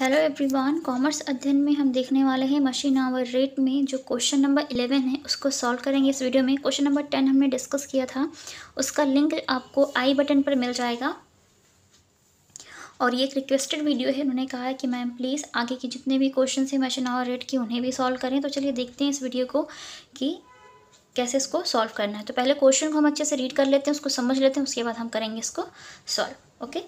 Hello everyone commerce अध्ययन में हम देखने वाले हैं मशीन आवर रेट में जो क्वेश्चन नंबर इलेवन है उसको सॉल्व करेंगे इस वीडियो में क्वेश्चन नंबर टेन हमने डिस्कस किया था उसका लिंक आपको आई बटन पर मिल जाएगा और ये एक रिक्वेस्टेड वीडियो है उन्होंने कहा है कि मैम प्लीज़ आगे के जितने भी क्वेश्चन हैं मशीन आवर रेट की उन्हें भी सॉल्व करें तो चलिए देखते हैं इस वीडियो को कि कैसे इसको सॉल्व करना है तो पहले क्वेश्चन को हम अच्छे से रीड कर लेते हैं उसको समझ लेते हैं उसके बाद हम करेंगे इसको solve okay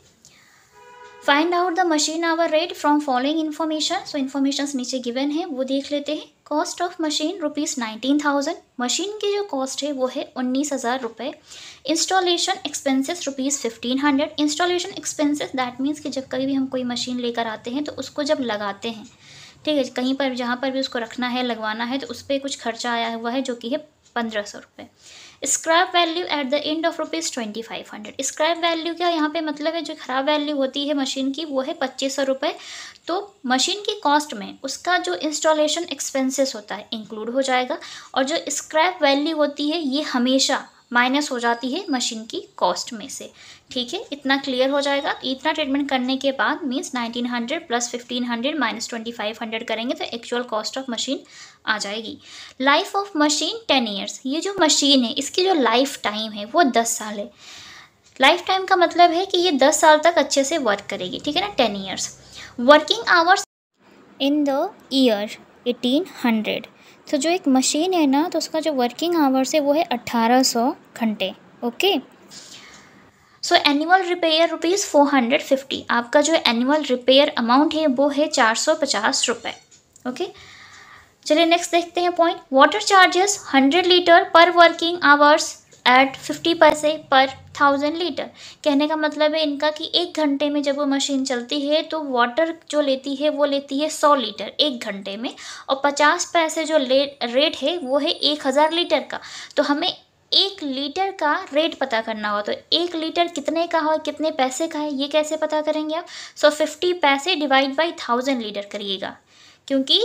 find out the machine hour rate from following information so information नीचे गिवन है वो देख लेते हैं cost of machine rupees nineteen thousand machine की जो कॉस्ट है वो है उन्नीस हज़ार रुपये installation expenses rupees fifteen hundred installation expenses that means कि जब कभी भी हम कोई मशीन लेकर आते हैं तो उसको जब लगाते हैं ठीक है कहीं पर जहाँ पर भी उसको रखना है लगवाना है तो उस पर कुछ खर्चा आया हुआ है जो कि है पंद्रह सौ रुपये scrap value at the end of rupees twenty five hundred scrap value क्या यहाँ पे मतलब है जो ख़राब वैल्यू होती है मशीन की वो है पच्चीस सौ रुपये तो मशीन की कॉस्ट में उसका जो इंस्टॉलेशन एक्सपेंसेस होता है इंक्लूड हो जाएगा और जो स्क्रैप वैल्यू होती है ये हमेशा माइनस हो जाती है मशीन की कॉस्ट में से ठीक है इतना क्लियर हो जाएगा इतना ट्रीटमेंट करने के बाद मीन्स 1900 प्लस 1500 माइनस 2500 करेंगे तो एक्चुअल कॉस्ट ऑफ मशीन आ जाएगी लाइफ ऑफ मशीन 10 इयर्स ये जो मशीन है इसकी जो लाइफ टाइम है वो 10 साल है लाइफ टाइम का मतलब है कि ये 10 साल तक अच्छे से वर्क करेगी ठीक है ना ten years working hours in the year hundred तो जो एक मशीन है ना तो उसका जो वर्किंग आवर्स है वो है अट्ठारह सौ घंटे okay so annual repair rupees four hundred fifty आपका जो एनुअल रिपेयर अमाउंट है वो है चार सौ पचास रुपये ओके चलिए नेक्स्ट देखते हैं point water charges hundred litre per working hours at fifty paise per thousand litre कहने का मतलब है इनका कि एक घंटे में जब वो मशीन चलती है तो वाटर जो लेती है वो लेती है सौ लीटर एक घंटे में और पचास पैसे जो रेट है वो है एक हज़ार लीटर का तो हमें एक लीटर का रेट पता करना हो तो एक लीटर कितने का हो कितने पैसे का है ये कैसे पता करेंगे आप so fifty paise divide by thousand litre करिएगा क्योंकि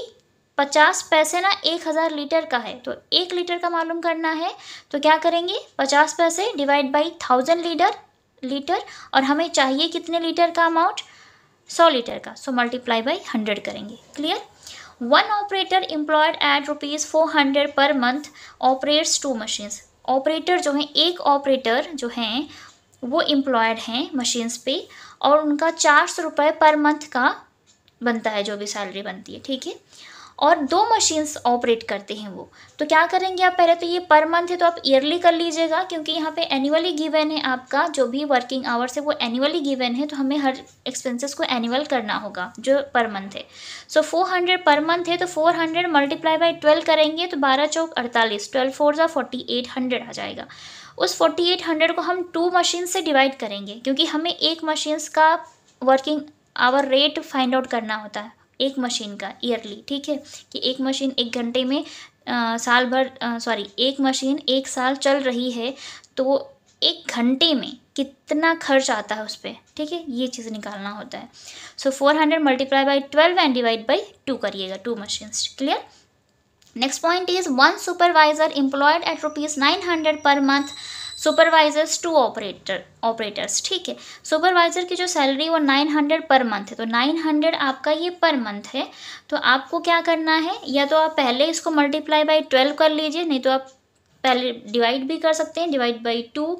पचास पैसे ना एक हज़ार लीटर का है तो एक लीटर का मालूम करना है तो क्या करेंगे पचास पैसे divide by thousand litre litre और हमें चाहिए कितने लीटर का अमाउंट सौ लीटर का सो मल्टीप्लाई बाई हंड्रेड करेंगे clear one operator employed at rupees four hundred per month operates two machines operator जो हैं एक ऑपरेटर जो हैं वो एम्प्लॉयड हैं मशीन्स पे और उनका चार सौ रुपये पर मंथ का बनता है जो भी सैलरी बनती है ठीक है और दो मशीन्स ऑपरेट करते हैं वो तो क्या करेंगे आप पहले तो ये पर मंथ है तो आप ईयरली कर लीजिएगा क्योंकि यहाँ पे एनुअली गिवन है आपका जो भी वर्किंग आवर्स है वो एनुअली गिवन है तो हमें हर एक्सपेंसेस को एनुअल करना होगा जो पर मंथ है so four hundred per month है तो four hundred multiply by twelve करेंगे तो बारह चौक अड़तालीस ट्वेल्व फोर ज़ा फोर्टी एट हंड्रेड आ जाएगा उस फोर्टी एट हंड्रेड को हम टू मशीन से डिवाइड करेंगे क्योंकि हमें एक मशीन्स का working hour rate find out करना होता है एक मशीन का ईयरली ठीक है कि एक मशीन एक घंटे में आ, साल भर सॉरी एक मशीन एक साल चल रही है तो एक घंटे में कितना खर्च आता है उस पर ठीक है ये चीज़ निकालना होता है so four hundred multiply by twelve and divide by two करिएगा two machines clear next point is one supervisor employed at rupees nine hundred per month supervisors two operator operators ठीक है सुपरवाइज़र की जो सैलरी वो nine hundred per month है तो nine hundred आपका ये पर मंथ है तो आपको क्या करना है या तो आप पहले इसको मल्टीप्लाई बाई ट्वेल्व कर लीजिए नहीं तो आप पहले डिवाइड भी कर सकते हैं डिवाइड बाई टू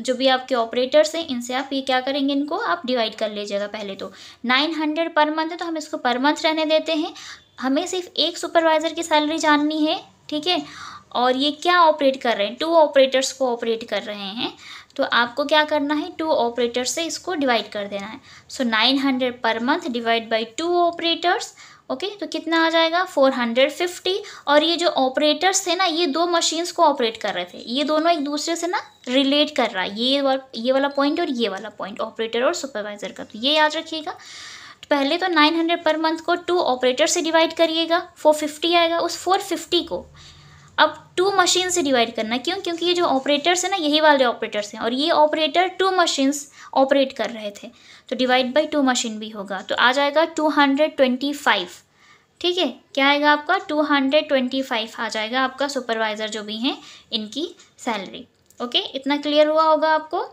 जो भी आपके ऑपरेटर्स हैं इनसे आप ये क्या करेंगे इनको आप डिवाइड कर लीजिएगा पहले तो नाइन हंड्रेड पर मंथ है तो हम इसको पर मंथ रहने देते हैं हमें सिर्फ एक सुपरवाइज़र की सैलरी जाननी है ठीक है और ये क्या ऑपरेट कर रहे हैं टू ऑपरेटर्स को ऑपरेट कर रहे हैं तो आपको क्या करना है टू ऑपरेटर से इसको डिवाइड कर देना है so nine hundred per month divide by two operators okay तो कितना आ जाएगा फोर हंड्रेड फिफ्टी और ये जो ऑपरेटर्स थे ना ये दो मशीन्स को ऑपरेट कर रहे थे ये दोनों एक दूसरे से ना रिलेट कर रहा है ये ये वाला पॉइंट और ये वाला पॉइंट ऑपरेटर और सुपरवाइजर का तो ये याद रखिएगा पहले तो नाइन हंड्रेड पर मंथ को टू ऑपरेटर से डिवाइड करिएगा फोर फिफ्टी आएगा उस फोर फिफ्टी को अब टू मशीन से डिवाइड करना क्यों क्योंकि ये जो ऑपरेटर्स हैं ना यही वाले ऑपरेटर्स हैं और ये ऑपरेटर टू मशीन्स ऑपरेट कर रहे थे तो डिवाइड बाई टू मशीन भी होगा तो आ जाएगा टू हंड्रेड ट्वेंटी फाइव ठीक है क्या आएगा आपका टू हंड्रेड ट्वेंटी फाइव आ जाएगा आपका सुपरवाइज़र जो भी हैं इनकी सैलरी ओके इतना क्लियर हुआ होगा आपको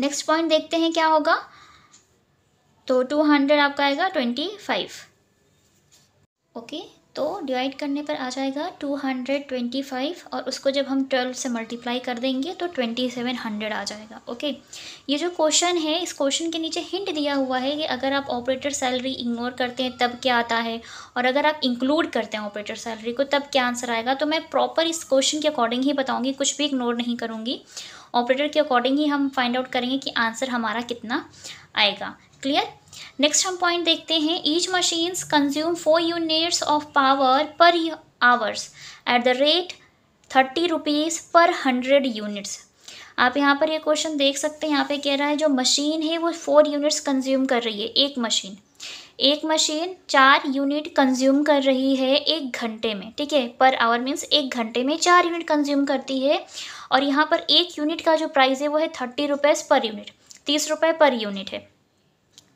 नेक्स्ट पॉइंट देखते हैं क्या होगा तो टू हंड्रेड आपका आएगा ट्वेंटी फाइव ओके तो डिवाइड करने पर आ जाएगा टू हंड्रेड ट्वेंटी फाइव और उसको जब हम ट्वेल्व से मल्टीप्लाई कर देंगे तो ट्वेंटी सेवन हंड्रेड आ जाएगा ओके ये जो क्वेश्चन है इस क्वेश्चन के नीचे हिंट दिया हुआ है कि अगर आप ऑपरेटर सैलरी इग्नोर करते हैं तब क्या आता है और अगर आप इंक्लूड करते हैं ऑपरेटर सैलरी को तब क्या आंसर आएगा तो मैं प्रॉपर इस क्वेश्चन के अकॉर्डिंग ही बताऊँगी कुछ भी इग्नोर नहीं करूँगी ऑपरेटर के अकॉर्डिंग ही हम फाइंड आउट करेंगे कि आंसर हमारा कितना आएगा क्लियर नेक्स्ट हम पॉइंट देखते हैं each machines consume four units of power per hours at the rate thirty rupees per hundred units आप यहाँ पर ये क्वेश्चन देख सकते हैं यहाँ पे कह रहा है जो मशीन है वो फोर यूनिट्स कंज्यूम कर रही है एक मशीन एक मशीन चार यूनिट कंज्यूम कर रही है एक घंटे में ठीक है पर आवर मीन्स एक घंटे में चार यूनिट कंज्यूम करती है और यहाँ पर एक यूनिट का जो प्राइस है वो है थर्टी रुपीज़ पर यूनिट तीस रुपये पर यूनिट है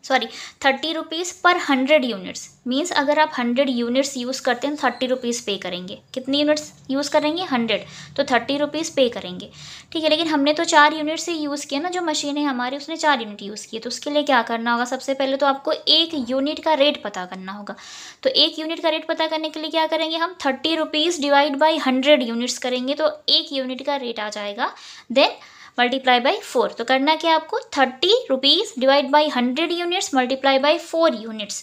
sorry thirty rupees per hundred units means अगर आप हंड्रेड यूनिट्स यूज़ करते हैं थर्टी रुपीज़ पे करेंगे कितनी यूनिट्स यूज़ करेंगे हंड्रेड तो थर्टी रुपीज़ पे करेंगे ठीक है लेकिन हमने तो चार यूनिट से यूज़ किया ना जो मशीन है हमारी उसने चार यूनिट यूज़ किए तो उसके लिए क्या करना होगा सबसे पहले तो आपको एक यूनिट का रेट पता करना होगा तो एक यूनिट का रेट पता करने के लिए क्या करेंगे हम thirty rupees divide by hundred units करेंगे तो एक यूनिट का रेट आ जाएगा देन मल्टीप्लाई बाई फोर तो करना क्या आपको thirty rupees divide by hundred units multiply by four units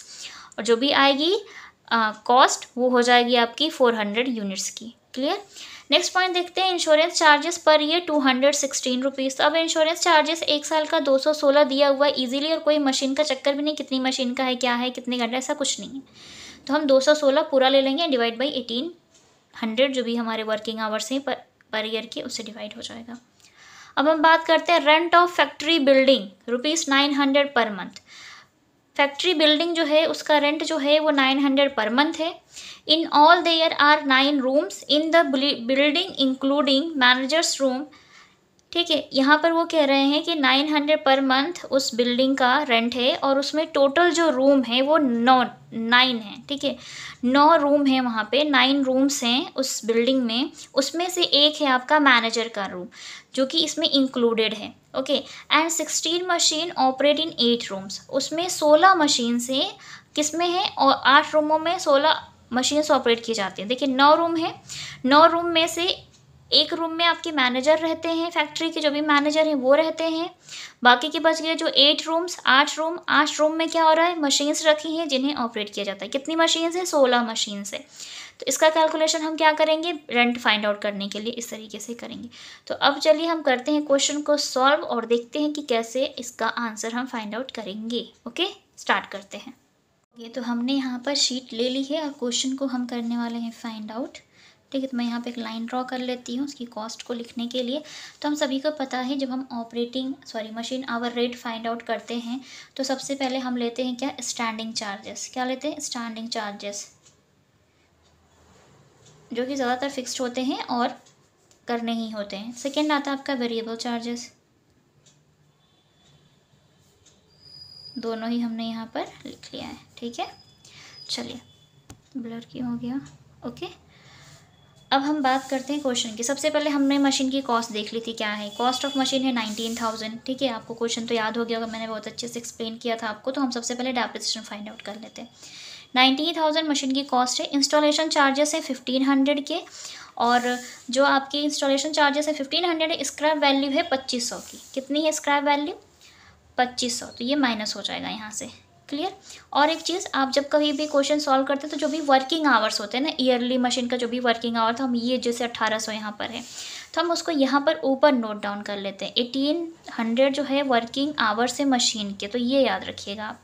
और जो भी आएगी कॉस्ट uh, वो हो जाएगी आपकी फोर हंड्रेड यूनिट्स की क्लियर नेक्स्ट पॉइंट देखते हैं इंश्योरेंस चार्जेस पर ये टू हंड्रेड सिक्सटीन रुपीज़ तो अब इंश्योरेंस चार्जेस एक साल का दो सौ सोलह दिया हुआ है ईजिली और कोई मशीन का चक्कर भी नहीं कितनी मशीन का है क्या है कितने घंटा ऐसा कुछ नहीं है तो हम दो सौ सोलह पूरा ले लेंगे डिवाइड बाई एटीन हंड्रेड जो भी हमारे वर्किंग आवर्स हैं पर ईयर के उससे डिवाइड हो जाएगा अब हम बात करते हैं rent of factory building rupees nine hundred per month factory building जो है उसका रेंट जो है वो नाइन हंड्रेड पर मंथ है in all there are nine rooms in the building including managers room ठीक है यहाँ पर वो कह रहे हैं कि नाइन हंड्रेड पर मंथ उस बिल्डिंग का रेंट है और उसमें टोटल जो रूम है वो नौ नाइन है ठीक है नौ रूम है वहाँ पे नाइन रूम्स हैं उस बिल्डिंग में उसमें से एक है आपका मैनेजर का रूम जो कि इसमें इंक्लूडेड है okay and sixteen machine operate in eight rooms उसमें सोलह मशीन से किस में है और आठ रूमों में सोलह मशीन्स ऑपरेट की जाती हैं देखिए नौ रूम है नौ रूम में से एक रूम में आपके मैनेजर रहते हैं फैक्ट्री के जो भी मैनेजर हैं वो रहते हैं बाकी के बच गए जो एट रूम्स आठ रूम आठ रूम में क्या हो रहा है मशीन्स रखी हैं जिन्हें ऑपरेट किया जाता है कितनी मशीन्स हैं सोलह मशीन्स है तो इसका कैलकुलेशन हम क्या करेंगे रेंट फाइंड आउट करने के लिए इस तरीके से करेंगे तो अब चलिए हम करते हैं क्वेश्चन को सॉल्व और देखते हैं कि कैसे इसका आंसर हम फाइंड आउट करेंगे ओके स्टार्ट करते हैं ये तो हमने यहाँ पर शीट ले ली है और क्वेश्चन को हम करने वाले हैं फाइंड आउट ठीक है तो मैं यहाँ पे एक लाइन ड्रॉ कर लेती हूँ उसकी कॉस्ट को लिखने के लिए तो हम सभी को पता है जब हम operating sorry machine hour rate find out करते हैं तो सबसे पहले हम लेते हैं क्या स्टैंडिंग चार्जेस क्या लेते हैं स्टैंडिंग चार्जेस जो कि ज़्यादातर फिक्स्ड होते हैं और करने ही होते हैं सेकेंड आता है आपका वेरिएबल चार्जेस दोनों ही हमने यहाँ पर लिख लिया है ठीक है चलिए ब्लर की हो गया ओके अब हम बात करते हैं क्वेश्चन की सबसे पहले हमने मशीन की कॉस्ट देख ली थी क्या है कॉस्ट ऑफ मशीन है नाइनटीन थाउजेंड ठीक है आपको क्वेश्चन तो याद हो गया होगा मैंने बहुत अच्छे से एक्सप्लेन किया था आपको तो हम सबसे पहले डेप्रिसिएशन फाइंड आउट कर लेते हैं नाइन्टीन थाउजेंड मशीन की कॉस्ट है इंस्टॉलेशन चार्जेस है फिफ्टीन हंड्रेड के और जो आपकी इंस्टॉलेशन चार्जेस है फिफ्टीन हंड्रेड है स्क्रैप वैल्यू है पच्चीस सौ की कितनी है स्क्रैप वैल्यू पच्चीस सौ तो ये माइनस हो जाएगा यहाँ से क्लियर और एक चीज़ आप जब कभी भी क्वेश्चन सॉल्व करते हैं तो जो भी वर्किंग आवर्स होते हैं ना ईयरली मशीन का जो भी वर्किंग आवर था हम ये जैसे अट्ठारह सौ यहाँ पर है तो हम उसको यहाँ पर ऊपर नोट डाउन कर लेते हैं एटीन हंड्रेड जो है वर्किंग आवर्स है मशीन के तो ये याद रखिएगा आप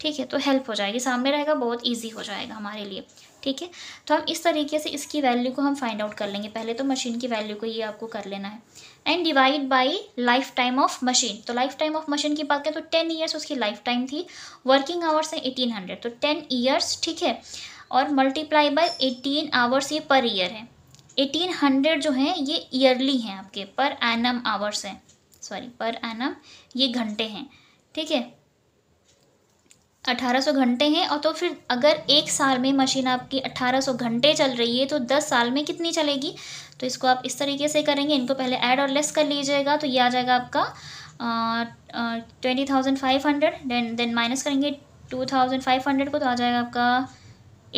ठीक है तो हेल्प हो जाएगी सामने रहेगा बहुत ईजी हो जाएगा हमारे लिए ठीक है तो हम इस तरीके से इसकी वैल्यू को हम फाइंड आउट कर लेंगे पहले तो मशीन की वैल्यू को ये आपको कर लेना है and divide by life time of machine तो लाइफ टाइम ऑफ मशीन की बात करें तो टेन ईयर्स उसकी लाइफ टाइम थी वर्किंग आवर्स है एटीन हंड्रेड तो टेन ईयर्स ठीक है और मल्टीप्लाई बाई एटीन आवर्स ये पर ईयर है एटीन हंड्रेड जो हैं ये ईयरली हैं आपके पर एनम आवर्स हैं सॉरी पर एनम ये घंटे हैं ठीक है 1800 घंटे हैं और तो फिर अगर एक साल में मशीन आपकी 1800 घंटे चल रही है तो 10 साल में कितनी चलेगी तो इसको आप इस तरीके से करेंगे इनको पहले ऐड और लेस कर लीजिएगा तो ये आ जाएगा आपका twenty thousand five hundred then then minus करेंगे टू थाउजेंड फाइव हंड्रेड को तो आ जाएगा आपका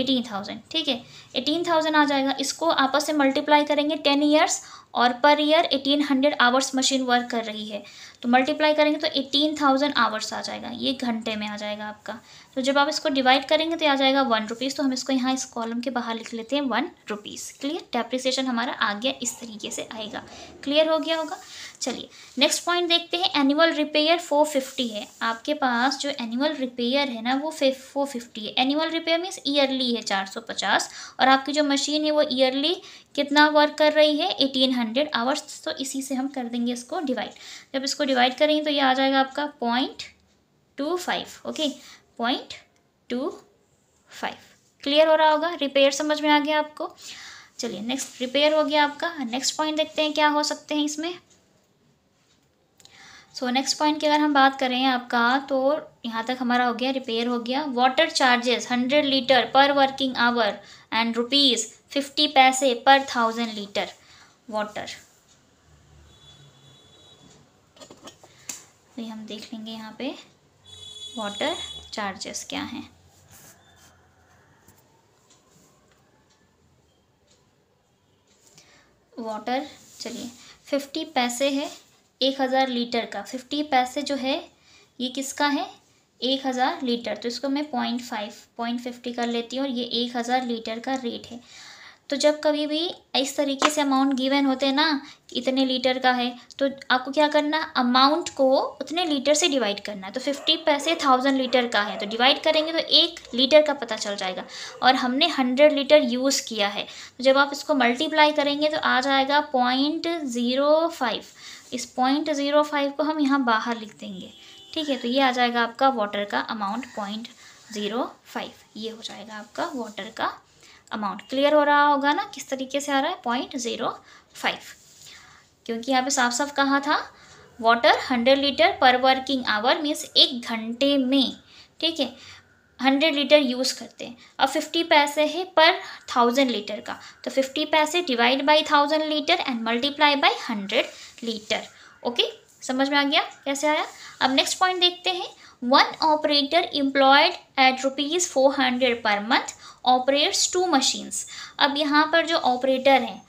एटीन थाउजेंड ठीक है एटीन थाउजेंड आ जाएगा इसको आपस से मल्टीप्लाई करेंगे टेन ईयर्स और per year eighteen hundred hours machine work कर रही है तो मल्टीप्लाई करेंगे तो एटीन थाउजेंड आवर्स आ जाएगा ये घंटे में आ जाएगा आपका तो जब आप इसको डिवाइड करेंगे तो आ जाएगा वन रुपीज़ तो हम इसको यहाँ इस कॉलम के बाहर लिख लेते हैं वन रुपीज़ क्लियर डेप्रिसिएशन हमारा आ गया इस तरीके से आएगा क्लियर हो गया होगा चलिए नेक्स्ट पॉइंट देखते हैं एनुअल रिपेयर फोर फिफ्टी है आपके पास जो एनुअल रिपेयर है ना वो फोर फिफ्टी है एनुअल रिपेयर मीन्स ईयरली है चार सौ पचास और आपकी जो मशीन है वो ईयरली कितना वर्क कर रही है एटीन हंड्रेड आवर्स तो इसी से हम कर देंगे इसको डिवाइड जब इसको डिवाइड करेंगे तो ये आ जाएगा आपका point two five okay point two five clear हो रहा होगा रिपेयर समझ में आ गया आपको चलिए नेक्स्ट रिपेयर हो गया आपका नेक्स्ट पॉइंट देखते हैं क्या हो सकते हैं इसमें सो नेक्स्ट पॉइंट की अगर हम बात करें आपका तो यहाँ तक हमारा हो गया रिपेयर हो गया water charges hundred litre per working hour and rupees fifty paise per thousand litre water तो हम देख लेंगे यहाँ पे वाटर चार्जेस क्या हैं वाटर चलिए फिफ्टी पैसे है एक हज़ार लीटर का फिफ्टी पैसे जो है ये किसका है एक हज़ार लीटर तो इसको मैं पॉइंट फाइव पॉइंट फिफ्टी कर लेती हूँ और ये एक हज़ार लीटर का रेट है तो जब कभी भी इस तरीके से अमाउंट गिवन होते हैं ना इतने लीटर का है तो आपको क्या करना अमाउंट को उतने लीटर से डिवाइड करना है तो फिफ्टी पैसे थाउजेंड लीटर का है तो डिवाइड करेंगे तो एक लीटर का पता चल जाएगा और हमने हंड्रेड लीटर यूज़ किया है तो जब आप इसको मल्टीप्लाई करेंगे तो आ जाएगा पॉइंट ज़ीरो फाइव इस पॉइंट ज़ीरो फाइव को हम यहाँ बाहर लिख देंगे ठीक है तो ये आ जाएगा आपका वाटर का अमाउंट पॉइंट ज़ीरो फाइव ये हो जाएगा आपका वाटर का अमाउंट क्लियर हो रहा होगा ना किस तरीके से आ रहा है पॉइंट ज़ीरो फाइव क्योंकि यहाँ पे साफ साफ कहा था water hundred litre per working hour means एक घंटे में ठीक है हंड्रेड लीटर यूज़ करते हैं अब फिफ्टी पैसे है पर थाउजेंड लीटर का तो fifty paise divide by thousand litre and multiply by hundred litre okay समझ में आ गया कैसे आया अब नेक्स्ट पॉइंट देखते हैं one operator employed at rupees four hundred per month operates two machines अब यहाँ पर जो ऑपरेटर हैं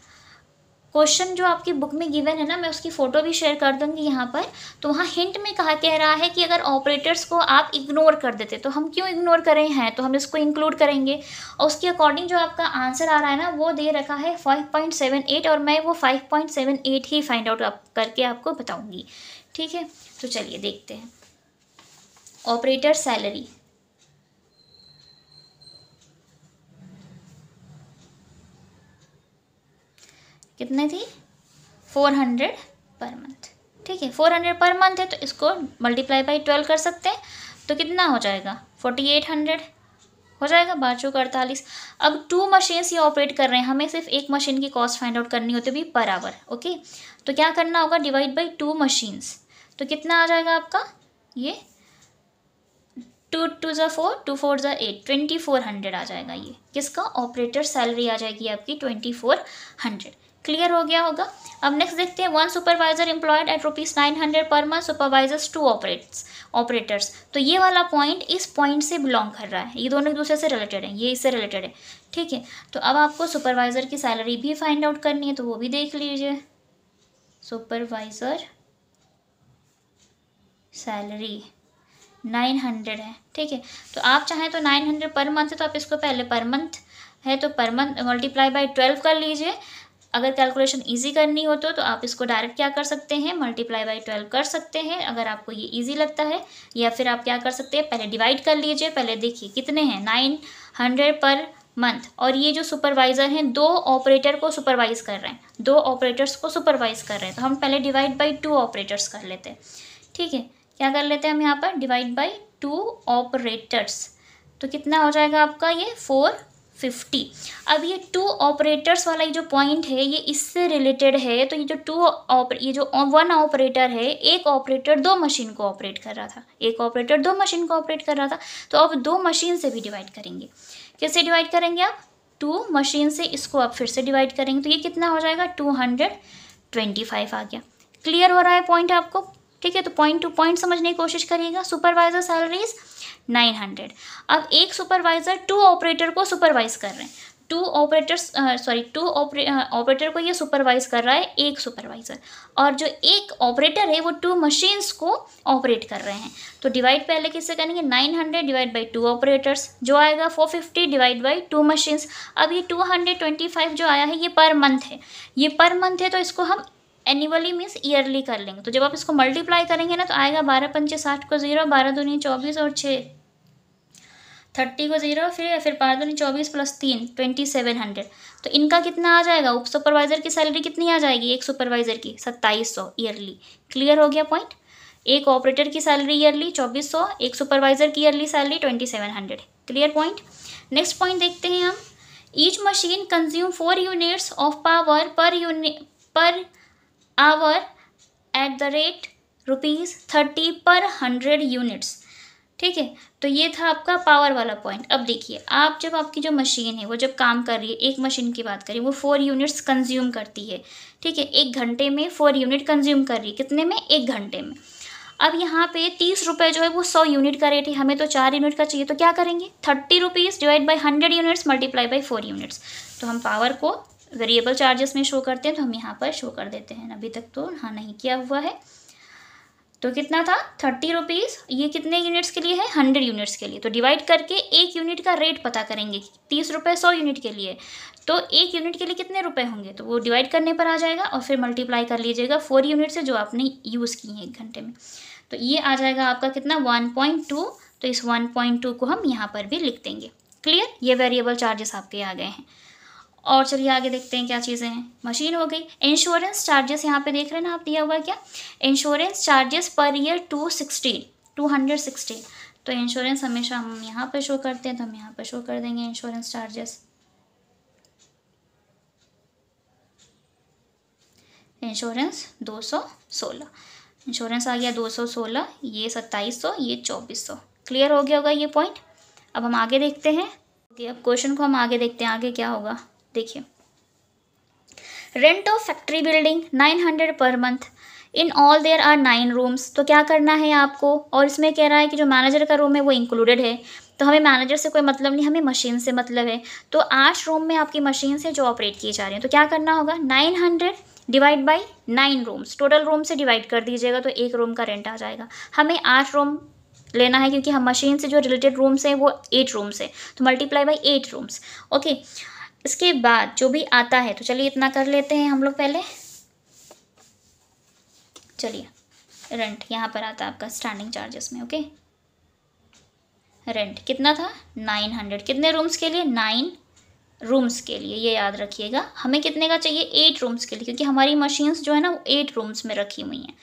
क्वेश्चन जो आपकी बुक में गिवन है ना मैं उसकी फ़ोटो भी शेयर कर दूंगी यहाँ पर तो वहाँ हिंट में कहा कह रहा है कि अगर ऑपरेटर्स को आप इग्नोर कर देते तो हम क्यों इग्नोर करें हैं तो हम इसको इंक्लूड करेंगे और उसके अकॉर्डिंग जो आपका आंसर आ रहा है ना वो दे रखा है 5.78 और मैं वो 5.78 ही फाइंड आउट आप, करके आपको बताऊँगी ठीक है तो चलिए देखते हैं ऑपरेटर सैलरी कितने थी फोर हंड्रेड पर मंथ ठीक है फोर हंड्रेड पर मंथ है तो इसको मल्टीप्लाई बाई ट्वेल्व कर सकते हैं तो कितना हो जाएगा फोर्टी एट हंड्रेड हो जाएगा बारह चौक अड़तालीस अब टू मशीन्स ये ऑपरेट कर रहे हैं हमें सिर्फ एक मशीन की कॉस्ट फाइंड आउट करनी होती है पर आवर ओके तो क्या करना होगा डिवाइड बाई टू मशीन्स तो कितना आ जाएगा आपका ये टू टू ज़ा फोर टू फोर ज़ा एट ट्वेंटी फोर हंड्रेड आ जाएगा ये किसका ऑपरेटर सैलरी आ जाएगी आपकी ट्वेंटी फोर हंड्रेड क्लियर हो गया होगा अब नेक्स्ट देखते हैं one supervisor employed at rupees nine hundred per month supervisors two operates operators तो ये वाला पॉइंट इस पॉइंट से बिलोंग कर रहा है ये दोनों एक दूसरे से रिलेटेड है ये इससे रिलेटेड है ठीक है तो अब आपको सुपरवाइज़र की सैलरी भी फाइंड आउट करनी है तो वो भी देख लीजिए सुपरवाइज़र सैलरी नाइन हंड्रेड है ठीक है तो आप चाहें तो नाइन हंड्रेड पर मंथ है तो आप इसको पहले पर मंथ है तो per month multiply by twelve कर लीजिए अगर कैलकुलेशन ईजी करनी हो तो, तो आप इसको डायरेक्ट क्या कर सकते हैं मल्टीप्लाई बाई ट्वेल्व कर सकते हैं अगर आपको ये ईजी लगता है या फिर आप क्या कर सकते हैं पहले डिवाइड कर लीजिए पहले देखिए कितने हैं नाइन हंड्रेड पर मंथ और ये जो सुपरवाइज़र हैं दो ऑपरेटर को सुपरवाइज कर रहे हैं दो ऑपरेटर्स को सुपरवाइज कर रहे हैं तो हम पहले डिवाइड बाई टू ऑपरेटर्स कर लेते हैं ठीक है क्या कर लेते हैं हम यहाँ पर डिवाइड बाई टू ऑपरेटर्स तो कितना हो जाएगा आपका ये फोर फिफ्टी अब ये टू ऑपरेटर्स वाला ये जो पॉइंट है ये इससे रिलेटेड है तो ये जो टू ऑपर ये जो वन ऑपरेटर है एक ऑपरेटर दो मशीन को ऑपरेट कर रहा था एक ऑपरेटर दो मशीन को ऑपरेट कर रहा था तो अब दो मशीन से भी डिवाइड करेंगे कैसे डिवाइड करेंगे आप टू मशीन से इसको आप फिर से डिवाइड करेंगे तो ये कितना हो जाएगा टू हंड्रेड ट्वेंटी फाइव आ गया क्लियर हो रहा है पॉइंट आपको ठीक है तो पॉइंट टू पॉइंट समझने की कोशिश करिएगा सुपरवाइजर सैलरीज़ नाइन हंड्रेड अब एक सुपरवाइज़र टू ऑपरेटर को सुपरवाइज कर रहे हैं two operators sorry two operator को ये सुपरवाइज कर रहा है एक सुपरवाइज़र और जो एक ऑपरेटर है वो टू मशीन्स को ऑपरेट कर रहे हैं तो डिवाइड पहले किससे करेंगे nine hundred divide by two operators जो आएगा four fifty divide by two machines अब ये टू हंड्रेड ट्वेंटी फाइव जो आया है ये पर मंथ है ये पर मंथ है तो इसको हम एनुअली मीन्स ईयरली कर लेंगे तो जब आप इसको मल्टीप्लाई करेंगे ना तो आएगा बारह पंचे साठ को ज़ीरो बारह दूनी चौबीस और छः थर्टी को ज़ीरो फिर फिर बारह दूनी चौबीस प्लस तीन ट्वेंटी सेवन हंड्रेड तो इनका कितना आ जाएगा उप सुपरवाइज़र की सैलरी कितनी आ जाएगी एक सुपरवाइज़र की सत्ताईस सौ ईयरली क्लियर हो गया पॉइंट एक ऑपरेटर की सैलरी ईयरली चौबीस सौ एक सुपरवाइज़र की yearly salary twenty seven hundred clear point next point देखते हैं हम each machine consume four units of power per unit per hour at the rate rupees thirty per hundred units ठीक है तो ये था आपका पावर वाला पॉइंट अब देखिए आप जब आपकी जो मशीन है वो जब काम कर रही है एक मशीन की बात करें वो फोर यूनिट्स कंज्यूम करती है ठीक है एक घंटे में फोर यूनिट कंज्यूम कर रही है कितने में एक घंटे में अब यहाँ पे तीस रुपये जो है वो सौ यूनिट का रेट है हमें तो चार यूनिट का चाहिए तो क्या करेंगे thirty rupees divide by hundred units multiply by four units तो हम पावर को वेरिएबल चार्जेस में शो करते हैं तो हम यहाँ पर शो कर देते हैं अभी तक तो हाँ नहीं किया हुआ है तो कितना था थर्टी रुपीज़ ये कितने यूनिट्स के लिए है हंड्रेड यूनिट्स के लिए तो डिवाइड करके एक यूनिट का रेट पता करेंगे तीस रुपये सौ यूनिट के लिए तो एक यूनिट के लिए कितने रुपए होंगे तो वो डिवाइड करने पर आ जाएगा और फिर मल्टीप्लाई कर लीजिएगा फोर यूनिट से जो आपने यूज़ किए हैं एक घंटे में तो ये आ जाएगा आपका कितना वन पॉइंट टू तो इस वन पॉइंट टू को हम यहाँ पर भी लिख देंगे क्लियर ये वेरिएबल चार्जेस आपके आ गए हैं और चलिए आगे देखते हैं क्या चीज़ें हैं मशीन हो गई इंश्योरेंस चार्जेस यहाँ पे देख रहे हैं ना आप दिया हुआ क्या insurance charges per year two sixteen two hundred sixteen तो इंश्योरेंस हमेशा हम यहाँ पर शो करते हैं तो हम यहाँ पर शो कर देंगे इंश्योरेंस चार्जेस इंश्योरेंस दो सौ सोलह इंश्योरेंस आ गया दो सौ सोलह ये सत्ताईस सौ ये चौबीस सौ क्लियर हो गया होगा ये पॉइंट अब हम आगे देखते हैं अब क्वेश्चन को हम आगे देखते हैं आगे क्या होगा देखिए rent of factory building nine hundred per month in all there are nine rooms तो क्या करना है आपको और इसमें कह रहा है कि जो मैनेजर का रूम है वो इंक्लूडेड है तो हमें मैनेजर से कोई मतलब नहीं हमें मशीन से मतलब है तो आठ रूम में आपकी मशीन से जो ऑपरेट किए जा रहे हैं तो क्या करना होगा nine hundred divide by nine rooms total room से डिवाइड कर दीजिएगा तो एक रूम का रेंट आ जाएगा हमें आठ रूम लेना है क्योंकि हम मशीन से जो रिलेटेड रूम्स हैं वो एट रूम्स है तो multiply by eight rooms okay इसके बाद जो भी आता है तो चलिए इतना कर लेते हैं हम लोग पहले चलिए रेंट यहाँ पर आता है आपका स्टैंडिंग चार्जेस में ओके रेंट कितना था नाइन हंड्रेड कितने रूम्स के लिए नाइन रूम्स के लिए ये याद रखिएगा हमें कितने का चाहिए एट रूम्स के लिए क्योंकि हमारी मशीन्स जो है ना वो एट रूम्स में रखी हुई हैं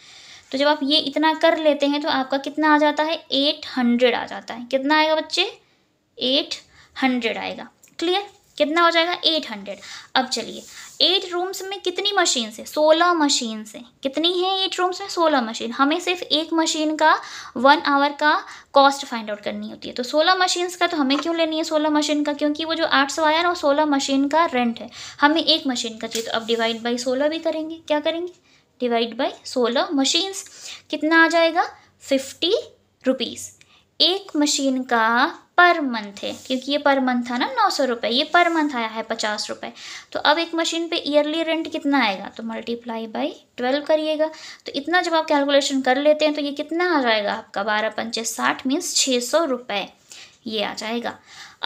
तो जब आप ये इतना कर लेते हैं तो आपका कितना आ जाता है एट हंड्रेड आ जाता है कितना आएगा बच्चे एट हंड्रेड आएगा क्लियर कितना हो जाएगा एट हंड्रेड अब चलिए एट रूम्स में कितनी मशीन से सोलह मशीन से कितनी है एट रूम्स में सोलह मशीन हमें सिर्फ एक मशीन का वन आवर का कॉस्ट फाइंड आउट करनी होती है तो सोलह मशीन्स का तो हमें क्यों लेनी है सोलह मशीन का क्योंकि वो जो आठ सौ आया ना वो सोलह मशीन का रेंट है हमें एक मशीन का चाहिए तो अब डिवाइड बाई सोलह भी करेंगे क्या करेंगे डिवाइड बाई सोलह मशीन्स कितना आ जाएगा फिफ्टी रुपीज़ एक मशीन का पर मंथ है क्योंकि ये पर मंथ था ना नौ सौ रुपये ये पर मंथ आया है पचास रुपये तो अब एक मशीन पे ईयरली रेंट कितना आएगा तो मल्टीप्लाई बाई ट्वेल्व करिएगा तो इतना जब आप कैलकुलेशन कर लेते हैं तो ये कितना आ जाएगा आपका बारह पंचे साठ मीन्स छः सौ रुपये ये आ जाएगा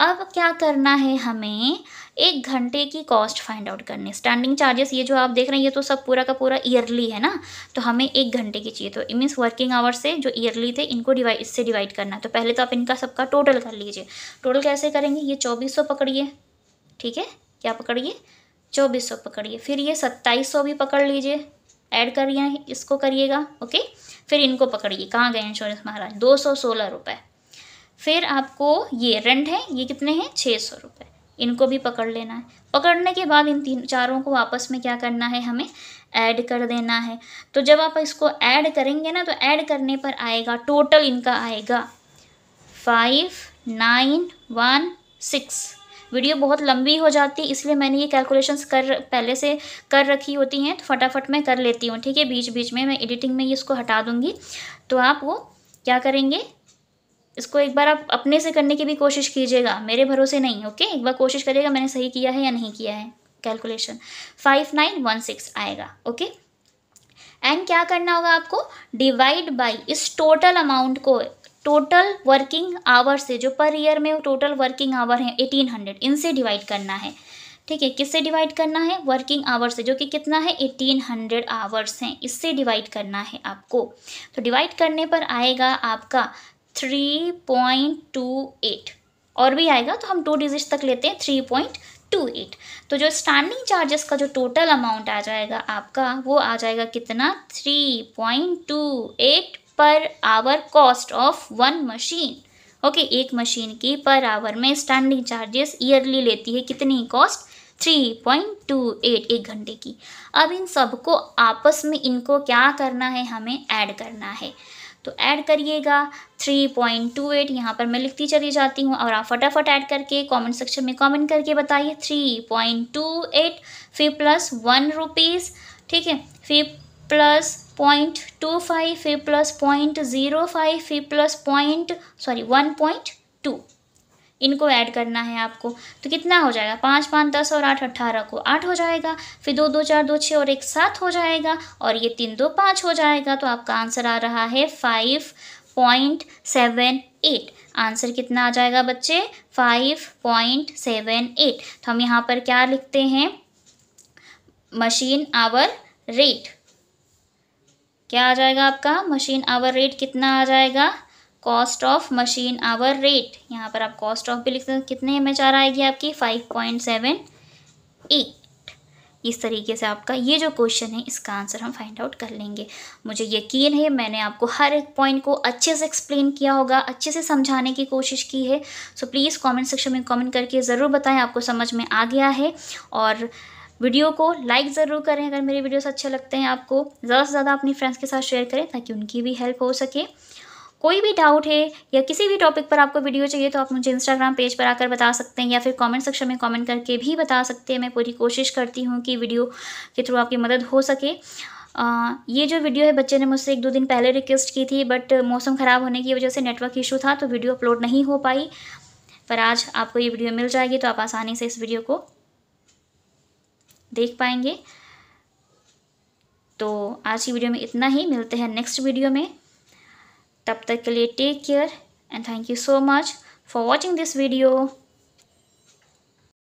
अब क्या करना है हमें एक घंटे की कॉस्ट फाइंड आउट करनी है स्टैंडिंग चार्जेस ये जो आप देख रहे हैं ये तो सब पूरा का पूरा ईयरली है ना तो हमें एक घंटे की चाहिए तो इट मीन्स वर्किंग आवर्स से जो ईयरली थे इनको डिवाइड इससे डिवाइड करना है तो पहले तो आप इनका सबका टोटल कर लीजिए टोटल कैसे करेंगे ये चौबीस पकड़िए ठीक है क्या पकड़िए चौबीस पकड़िए फिर ये सत्ताईस भी पकड़ लीजिए ऐड करिए इसको करिएगा ओके फिर इनको पकड़िए कहाँ गए इंश्योरेंस महाराज दो सौ सोलह रुपये फिर आपको ये रेंट है ये कितने हैं छः सौ रुपये इनको भी पकड़ लेना है पकड़ने के बाद इन तीन चारों को आपस में क्या करना है हमें ऐड कर देना है तो जब आप इसको ऐड करेंगे ना तो ऐड करने पर आएगा टोटल इनका आएगा five nine one six video बहुत लंबी हो जाती है इसलिए मैंने ये कैलकुलेशंस कर पहले से कर रखी होती हैं तो फटाफट मैं कर लेती हूँ ठीक है बीच बीच में मैं एडिटिंग में ये इसको हटा दूँगी तो आप वो क्या करेंगे इसको एक बार आप अपने से करने की भी कोशिश कीजिएगा मेरे भरोसे नहीं ओके एक बार कोशिश करिएगा मैंने सही किया है या नहीं किया है calculation five nine one six आएगा ओके एंड क्या करना होगा आपको डिवाइड बाई इस टोटल अमाउंट को टोटल वर्किंग आवर से जो पर ईयर में टोटल वर्किंग आवर है एटीन हंड्रेड इनसे डिवाइड करना है ठीक है किससे डिवाइड करना है वर्किंग आवर से जो कि कितना है एटीन हंड्रेड आवर्स हैं इससे डिवाइड करना है आपको तो डिवाइड करने पर आएगा आपका थ्री पॉइंट टू एट और भी आएगा तो हम टू डिजिट तक लेते हैं थ्री पॉइंट टू एट तो जो स्टैंडिंग चार्जेस का जो टोटल अमाउंट आ जाएगा आपका वो आ जाएगा कितना three point two eight per hour cost of one machine okay एक मशीन की पर आवर में स्टैंडिंग चार्जेस ईयरली लेती है कितनी cost three point two eight एक घंटे की अब इन सबको आपस में इनको क्या करना है हमें ऐड करना है तो ऐड करिएगा 3.28 यहाँ पर मैं लिखती चली जाती हूँ और आप फटाफट ऐड करके कमेंट सेक्शन में कमेंट करके बताइए 3.28 फी प्लस वन रुपीज़ ठीक है fee plus point two five fee plus point zero five fee plus point sorry one point two इनको ऐड करना है आपको तो कितना हो जाएगा पाँच पाँच दस और आठ अट्ठारह को आठ हो जाएगा फिर दो दो चार दो छः और एक सात हो जाएगा और ये तीन दो पाँच हो जाएगा तो आपका आंसर आ रहा है five point seven eight answer कितना आ जाएगा बच्चे फाइव पॉइंट सेवन एट तो हम यहाँ पर क्या लिखते हैं मशीन आवर रेट क्या आ जाएगा आपका मशीन आवर रेट कितना आ जाएगा cost of machine hour rate यहाँ पर आप कॉस्ट ऑफ भी लिख सकते कितने एम एच आर आएगी आपकी फाइव पॉइंट सेवन एट इस तरीके से आपका ये जो क्वेश्चन है इसका आंसर हम फाइंड आउट कर लेंगे मुझे यकीन है मैंने आपको हर एक पॉइंट को अच्छे से एक्सप्लेन किया होगा अच्छे से समझाने की कोशिश की है सो प्लीज़ कॉमेंट सेक्शन में कॉमेंट करके ज़रूर बताएं आपको समझ में आ गया है और वीडियो को लाइक ज़रूर करें अगर मेरे वीडियोस अच्छे लगते हैं आपको ज़्यादा से ज़्यादा अपनी फ्रेंड्स के साथ शेयर करें ताकि उनकी भी हेल्प हो सके कोई भी डाउट है या किसी भी टॉपिक पर आपको वीडियो चाहिए तो आप मुझे इंस्टाग्राम पेज पर आकर बता सकते हैं या फिर कमेंट सेक्शन में कमेंट करके भी बता सकते हैं मैं पूरी कोशिश करती हूँ कि वीडियो के थ्रू आपकी मदद हो सके आ, ये जो वीडियो है बच्चे ने मुझसे एक दो दिन पहले रिक्वेस्ट की थी बट मौसम ख़राब होने की वजह से नेटवर्क इशू था तो वीडियो अपलोड नहीं हो पाई पर आज आपको ये वीडियो मिल जाएगी तो आप आसानी से इस वीडियो को देख पाएंगे तो आज की वीडियो में इतना ही मिलते हैं नेक्स्ट वीडियो में तब तक के लिए and thank you so much for watching this video.